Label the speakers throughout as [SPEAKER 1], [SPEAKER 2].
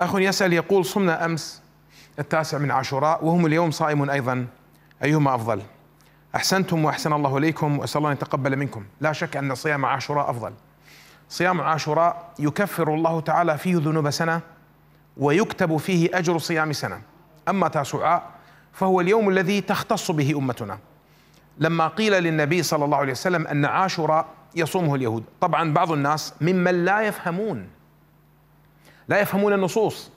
[SPEAKER 1] أخ يسأل يقول صمنا أمس التاسع من عاشوراء وهم اليوم صائمون أيضا أيهما أفضل أحسنتم وأحسن الله إليكم وأسأل الله أن يتقبل منكم لا شك أن صيام عاشوراء أفضل صيام عاشوراء يكفر الله تعالى فيه ذنوب سنة ويكتب فيه أجر صيام سنة أما تاسعاء فهو اليوم الذي تختص به أمتنا لما قيل للنبي صلى الله عليه وسلم أن عاشوراء يصومه اليهود طبعا بعض الناس ممن لا يفهمون لا يفهمون النصوص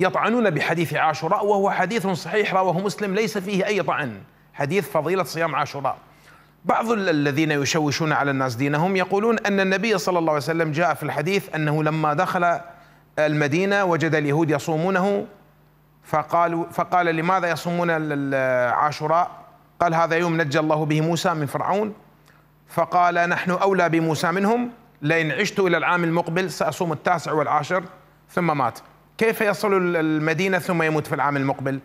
[SPEAKER 1] يطعنون بحديث عاشوراء وهو حديث صحيح رواه مسلم ليس فيه أي طعن حديث فضيلة صيام عاشوراء بعض الذين يشوشون على الناس دينهم يقولون أن النبي صلى الله عليه وسلم جاء في الحديث أنه لما دخل المدينة وجد اليهود يصومونه فقالوا فقال لماذا يصومون عاشوراء قال هذا يوم نجى الله به موسى من فرعون فقال نحن أولى بموسى منهم لئن عشت إلى العام المقبل سأصوم التاسع والعاشر ثم مات كيف يصل المدينة ثم يموت في العام المقبل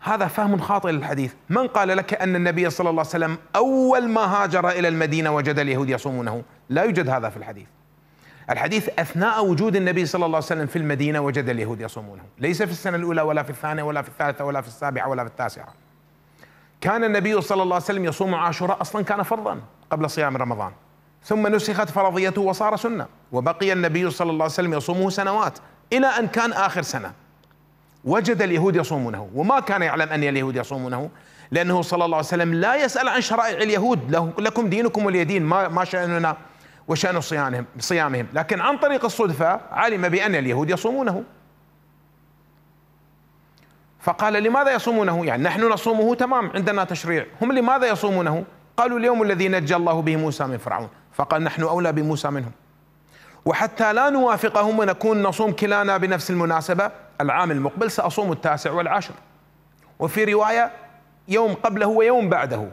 [SPEAKER 1] هذا فهم خاطئ للحديث من قال لك أن النبي صلى الله عليه وسلم أول ما هاجر إلى المدينة وجد اليهود يصومونه لا يوجد هذا في الحديث الحديث أثناء وجود النبي صلى الله عليه وسلم في المدينة وجد اليهود يصومونه ليس في السنة الأولى ولا في الثانية ولا في الثالثة ولا في السابعة ولا في التاسعة كان النبي صلى الله عليه وسلم يصوم عاشوراء أصلا كان فرضا قبل صيام رمضان ثم نسخت فرضيته وصار سنة وبقي النبي صلى الله عليه وسلم يصومه سنوات إلى أن كان آخر سنة وجد اليهود يصومونه وما كان يعلم أن اليهود يصومونه لأنه صلى الله عليه وسلم لا يسأل عن شرائع اليهود لكم دينكم واليدين ما, ما شأننا وشأن صيامهم, صيامهم لكن عن طريق الصدفة علم بأن اليهود يصومونه فقال لماذا يصومونه يعني نحن نصومه تمام عندنا تشريع هم لماذا يصومونه قالوا اليوم الذي نجى الله به موسى من فرعون فقال نحن أولى بموسى منهم وحتى لا نوافقهم ونكون نصوم كلانا بنفس المناسبة العام المقبل سأصوم التاسع والعاشر وفي رواية يوم قبله ويوم بعده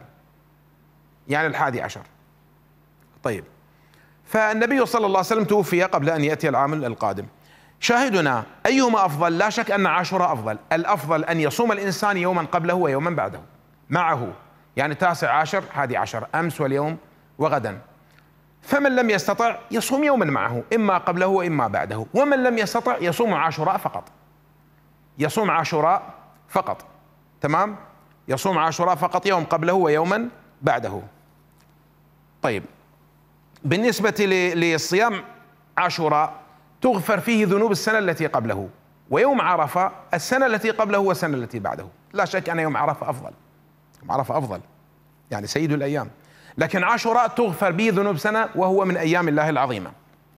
[SPEAKER 1] يعني الحادي عشر طيب فالنبي صلى الله عليه وسلم توفي قبل أن يأتي العام القادم شاهدنا أيهما أفضل لا شك أن عاشوراء أفضل الأفضل أن يصوم الإنسان يوما قبله ويوما بعده معه يعني تاسع عشر حادي عشر أمس واليوم وغدا فمن لم يستطع يصوم يوما معه إما قبله وإما بعده ومن لم يستطع يصوم عاشوراء فقط يصوم عاشوراء فقط تمام يصوم عاشوراء فقط يوم قبله ويوما بعده طيب بالنسبة للصيام عاشوراء تغفر فيه ذنوب السنة التي قبله ويوم عرفة السنة التي قبله والسنة التي بعده لا شك أن يوم عرفة أفضل يوم عرفة أفضل يعني سيد الأيام لكن عاشوراء تغفر به ذنوب سنة وهو من أيام الله العظيمة